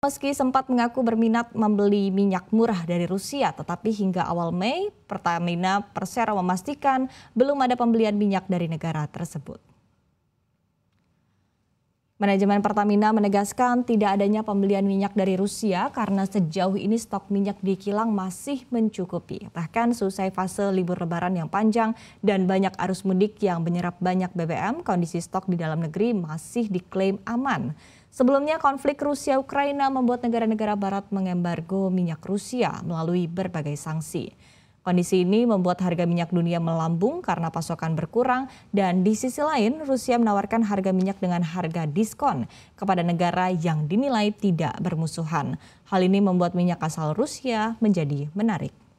Meski sempat mengaku berminat membeli minyak murah dari Rusia, tetapi hingga awal Mei, Pertamina Persero memastikan belum ada pembelian minyak dari negara tersebut. Manajemen Pertamina menegaskan tidak adanya pembelian minyak dari Rusia karena sejauh ini stok minyak di kilang masih mencukupi. Bahkan selesai fase libur lebaran yang panjang dan banyak arus mudik yang menyerap banyak BBM, kondisi stok di dalam negeri masih diklaim aman. Sebelumnya konflik Rusia-Ukraina membuat negara-negara barat mengembargo minyak Rusia melalui berbagai sanksi. Kondisi ini membuat harga minyak dunia melambung karena pasokan berkurang dan di sisi lain Rusia menawarkan harga minyak dengan harga diskon kepada negara yang dinilai tidak bermusuhan. Hal ini membuat minyak asal Rusia menjadi menarik.